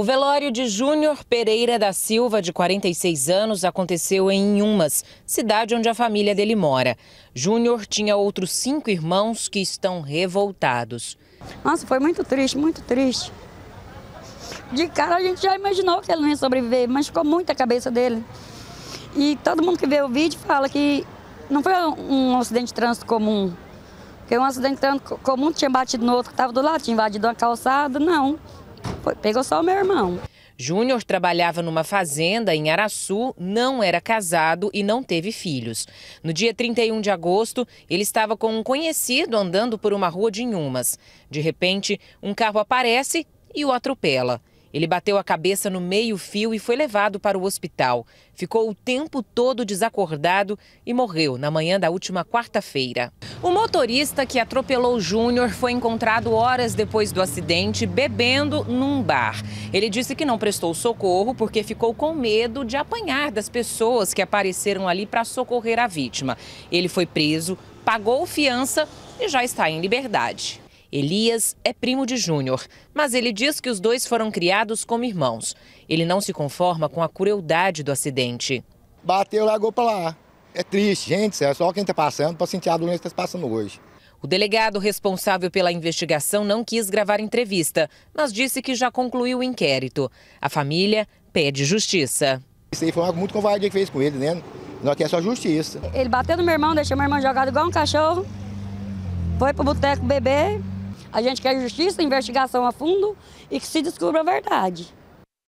O velório de Júnior Pereira da Silva, de 46 anos, aconteceu em Inhumas, cidade onde a família dele mora. Júnior tinha outros cinco irmãos que estão revoltados. Nossa, foi muito triste, muito triste. De cara a gente já imaginou que ele não ia sobreviver, mas ficou muito a cabeça dele. E todo mundo que vê o vídeo fala que não foi um acidente de trânsito comum. Porque um acidente de trânsito comum tinha batido no outro que estava do lado, tinha invadido uma calçada, não. Foi, pegou só o meu irmão. Júnior trabalhava numa fazenda em Araçu, não era casado e não teve filhos. No dia 31 de agosto, ele estava com um conhecido andando por uma rua de Inhumas. De repente, um carro aparece e o atropela. Ele bateu a cabeça no meio-fio e foi levado para o hospital. Ficou o tempo todo desacordado e morreu na manhã da última quarta-feira. O motorista que atropelou Júnior foi encontrado horas depois do acidente bebendo num bar. Ele disse que não prestou socorro porque ficou com medo de apanhar das pessoas que apareceram ali para socorrer a vítima. Ele foi preso, pagou fiança e já está em liberdade. Elias é primo de Júnior, mas ele diz que os dois foram criados como irmãos. Ele não se conforma com a crueldade do acidente. Bateu, largou para lá é triste, gente, é só quem está passando para sentir a doença que está passando hoje. O delegado responsável pela investigação não quis gravar entrevista, mas disse que já concluiu o inquérito. A família pede justiça. Isso aí foi uma muito covardia que fez com ele, né? Nós queremos é só justiça. Ele bateu no meu irmão, deixou meu irmão jogado igual um cachorro, foi pro boteco beber. A gente quer justiça, investigação a fundo e que se descubra a verdade.